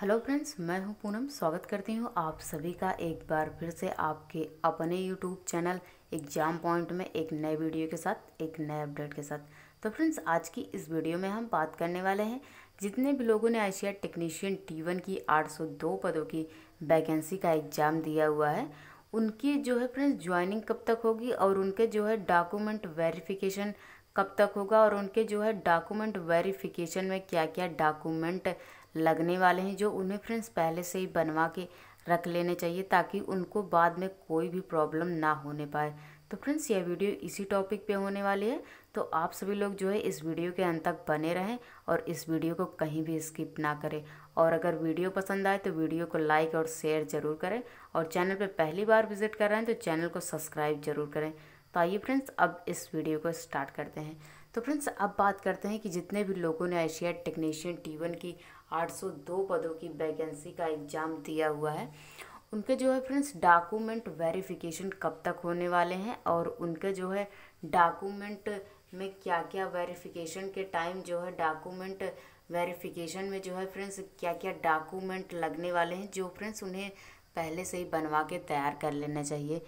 hello friends मैं हूं पूनम स्वागत करती हूं आप सभी का एक बार फिर से आपके अपने यूट्यूब चैनल एग्जाम पॉइंट में एक नए वीडियो के साथ एक नए अपडेट के साथ तो फ्रेंड्स आज की इस वीडियो में हम बात करने वाले हैं जितने भी लोगों ने आई टेक्नीशियन टी वन की 802 पदों की वैकेंसी का एग्ज़ाम दिया हुआ है उनकी जो है फ्रेंड्स ज्वाइनिंग कब तक होगी और उनके जो है डॉक्यूमेंट वेरिफिकेशन कब तक होगा और उनके जो है डॉक्यूमेंट वेरिफिकेशन में क्या क्या डॉक्यूमेंट लगने वाले हैं जो उन्हें फ्रेंड्स पहले से ही बनवा के रख लेने चाहिए ताकि उनको बाद में कोई भी प्रॉब्लम ना होने पाए तो फ्रेंड्स यह वीडियो इसी टॉपिक पे होने वाली है तो आप सभी लोग जो है इस वीडियो के अंत तक बने रहें और इस वीडियो को कहीं भी स्किप ना करें और अगर वीडियो पसंद आए तो वीडियो को लाइक और शेयर ज़रूर करें और चैनल पर पहली बार विजिट कर रहे हैं तो चैनल को सब्सक्राइब जरूर करें तो आइए फ्रेंड्स अब इस वीडियो को स्टार्ट करते हैं तो फ्रेंड्स अब बात करते हैं कि जितने भी लोगों ने एशिया टेक्नीशियन टी वन की 802 पदों की वैकेंसी का एग्ज़ाम दिया हुआ है उनके जो है फ्रेंड्स डॉक्यूमेंट वेरिफिकेशन कब तक होने वाले हैं और उनके जो है डॉक्यूमेंट में क्या क्या वेरिफिकेशन के टाइम जो है डॉक्यूमेंट वेरिफिकेशन में जो है फ्रेंड्स क्या क्या डॉक्यूमेंट लगने वाले हैं जो फ्रेंड्स उन्हें पहले से ही बनवा के तैयार कर लेना चाहिए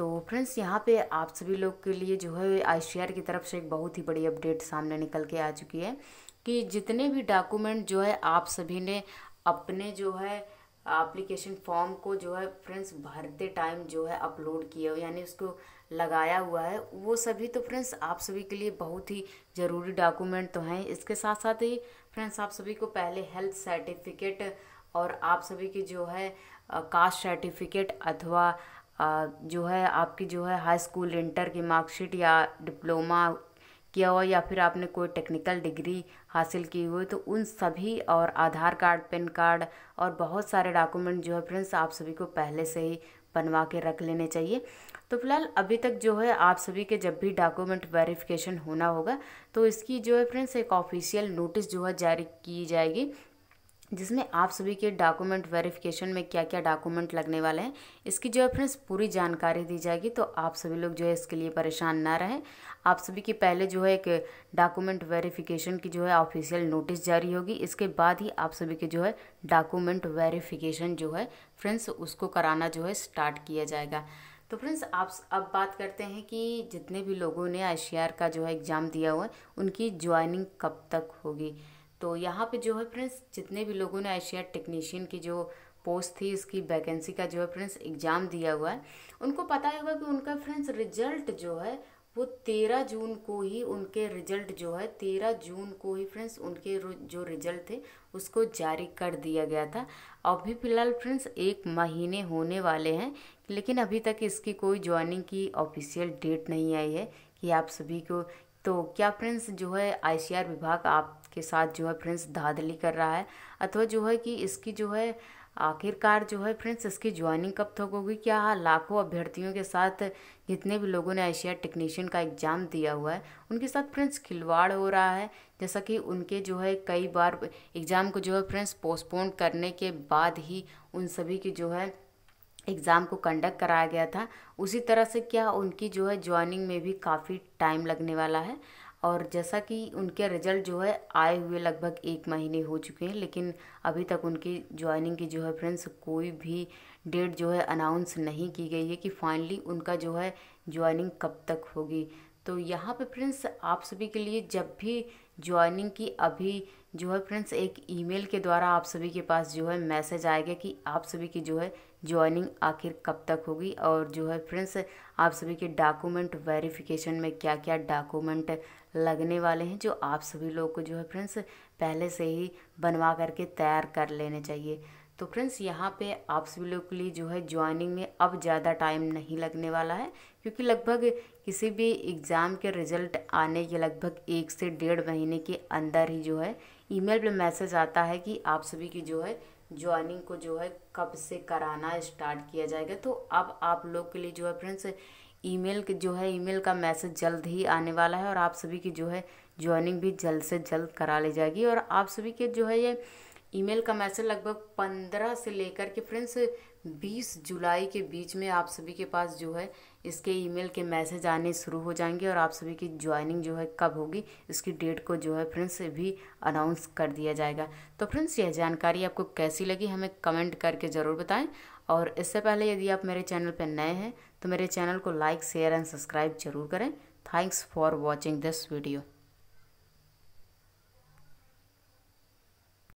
तो फ्रेंड्स यहाँ पे आप सभी लोग के लिए जो है आई की तरफ से एक बहुत ही बड़ी अपडेट सामने निकल के आ चुकी है कि जितने भी डॉक्यूमेंट जो है आप सभी ने अपने जो है एप्लीकेशन फॉर्म को जो है फ्रेंड्स भरते टाइम जो है अपलोड किया हो यानी उसको लगाया हुआ है वो सभी तो फ्रेंड्स आप सभी के लिए बहुत ही ज़रूरी डॉक्यूमेंट तो हैं इसके साथ साथ ही फ्रेंड्स आप सभी को पहले हेल्थ सर्टिफिकेट और आप सभी की जो है कास्ट सर्टिफिकेट अथवा जो है आपकी जो है हाई स्कूल इंटर की मार्कशीट या डिप्लोमा किया हुआ या फिर आपने कोई टेक्निकल डिग्री हासिल की हुई तो उन सभी और आधार कार्ड पैन कार्ड और बहुत सारे डॉक्यूमेंट जो है फ्रेंड्स आप सभी को पहले से ही बनवा के रख लेने चाहिए तो फिलहाल अभी तक जो है आप सभी के जब भी डॉक्यूमेंट वेरिफिकेशन होना होगा तो इसकी जो है फ्रेंड्स एक ऑफिशियल नोटिस जो है जारी की जाएगी जिसमें आप सभी के डॉक्यूमेंट वेरिफिकेशन में क्या क्या डॉक्यूमेंट लगने वाले हैं इसकी जो है फ्रेंड्स पूरी जानकारी दी जाएगी तो आप सभी लोग जो है इसके लिए परेशान ना रहें आप सभी के पहले जो है एक डॉक्यूमेंट वेरिफिकेशन की जो है ऑफिशियल नोटिस जारी होगी इसके बाद ही आप सभी के जो है डॉक्यूमेंट वेरिफिकेशन जो है फ्रेंड्स उसको कराना जो है स्टार्ट किया जाएगा तो फ्रेंड्स आप अब बात करते हैं कि जितने भी लोगों ने आई का जो है एग्ज़ाम दिया हुआ है उनकी ज्वाइनिंग कब तक होगी तो यहाँ पे जो है फ्रेंड्स जितने भी लोगों ने एशिया टेक्नीशियन की जो पोस्ट थी उसकी वैकेंसी का जो है फ्रेंड्स एग्ज़ाम दिया हुआ है उनको पता होगा कि उनका फ्रेंड्स रिजल्ट जो है वो तेरह जून को ही उनके रिजल्ट जो है तेरह जून को ही फ्रेंड्स उनके जो रिजल्ट थे उसको जारी कर दिया गया था अभी फ़िलहाल फ्रेंड्स एक महीने होने वाले हैं लेकिन अभी तक इसकी कोई ज्वाइनिंग की ऑफिशियल डेट नहीं आई है कि आप सभी को तो क्या फ्रेंड्स जो है आईसीआर विभाग आप के साथ जो है फ्रेंड्स धाधली कर रहा है अथवा जो है कि इसकी जो है आखिरकार जो है फ्रेंड्स इसकी ज्वाइनिंग कब तक होगी क्या लाखों अभ्यर्थियों के साथ जितने भी लोगों ने एशिया टेक्नीशियन का एग्ज़ाम दिया हुआ है उनके साथ फ्रेंड्स खिलवाड़ हो रहा है जैसा कि उनके जो है कई बार एग्ज़ाम को जो है फ्रेंड्स पोस्टपोन करने के बाद ही उन सभी की जो है एग्ज़ाम को कंडक्ट कराया गया था उसी तरह से क्या उनकी जो है ज्वाइनिंग में भी काफ़ी टाइम लगने वाला है और जैसा कि उनके रिज़ल्ट जो है आए हुए लगभग एक महीने हो चुके हैं लेकिन अभी तक उनकी ज्वाइनिंग की जो है फ्रेंड्स कोई भी डेट जो है अनाउंस नहीं की गई है कि फाइनली उनका जो है ज्वाइनिंग कब तक होगी तो यहाँ पे फ्रेंड्स आप सभी के लिए जब भी ज्वाइनिंग की अभी जो है फ्रेंड्स एक ईमेल के द्वारा आप सभी के पास जो है मैसेज आएगा कि आप सभी की जो है ज्वाइनिंग आखिर कब तक होगी और जो है फ्रेंड्स आप सभी के डॉक्यूमेंट वेरिफिकेशन में क्या क्या डॉक्यूमेंट लगने वाले हैं जो आप सभी लोग को जो है फ्रेंड्स पहले से ही बनवा करके तैयार कर लेने चाहिए तो फ्रेंड्स यहाँ पे आप सभी लोग के लिए जो है ज्वाइनिंग में अब ज़्यादा टाइम नहीं लगने वाला है क्योंकि लगभग किसी भी एग्ज़ाम के रिज़ल्ट आने के लगभग एक से डेढ़ महीने के अंदर ही जो है ईमेल पे मैसेज आता है कि आप सभी की जो है ज्वाइनिंग को जो है कब से कराना स्टार्ट किया जाएगा तो अब आप लोग के लिए जो है फ्रेंड्स ईमेल जो है ईमेल का मैसेज जल्द ही आने वाला है और आप सभी की जो है ज्वाइनिंग भी जल्द से जल्द करा ली जाएगी और आप सभी के जो है ये ईमेल का मैसेज लगभग पंद्रह से लेकर के फ्रेंड्स बीस जुलाई के बीच में आप सभी के पास जो है इसके ईमेल के मैसेज आने शुरू हो जाएंगे और आप सभी की ज्वाइनिंग जो है कब होगी इसकी डेट को जो है फ्रेंड्स भी अनाउंस कर दिया जाएगा तो फ्रेंड्स यह जानकारी आपको कैसी लगी हमें कमेंट करके ज़रूर बताएं और इससे पहले यदि आप मेरे चैनल पर नए हैं तो मेरे चैनल को लाइक शेयर एंड सब्सक्राइब जरूर करें thanks for watching this video